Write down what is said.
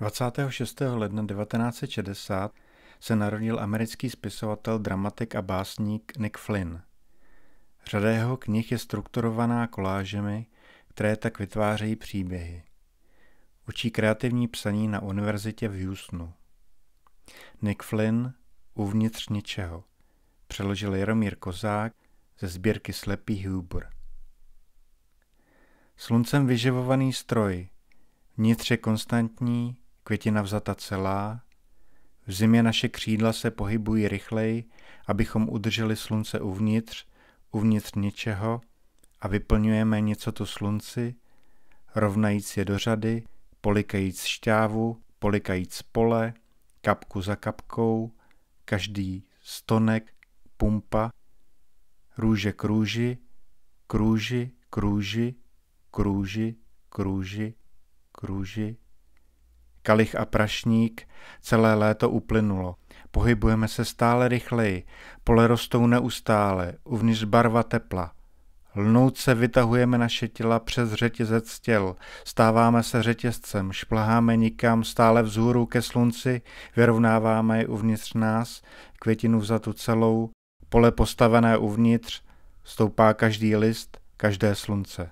26. ledna 1960 se narodil americký spisovatel, dramatik a básník Nick Flynn. Řada jeho knih je strukturovaná kolážemi, které tak vytvářejí příběhy. Učí kreativní psaní na univerzitě v Houstonu. Nick Flynn Uvnitř ničeho přeložil Jaromír Kozák ze sbírky Slepý Huber. Sluncem vyživovaný stroj, vnitř je konstantní, květina vzata celá. V zimě naše křídla se pohybují rychleji, abychom udrželi slunce uvnitř, uvnitř něčeho a vyplňujeme něco to slunci, rovnajíc je do řady, polikajíc šťávu, polikajíc pole, kapku za kapkou, každý stonek, pumpa, růže krůži, krůži, krůži, krůži, krůži, krůži, krůži, kalich a prašník, celé léto uplynulo. Pohybujeme se stále rychleji, pole rostou neustále, uvnitř barva tepla. se vytahujeme naše těla přes řetězec těl, stáváme se řetězcem, šplháme nikam stále vzhůru ke slunci, vyrovnáváme je uvnitř nás, květinu vzatu celou, pole postavené uvnitř, stoupá každý list, každé slunce.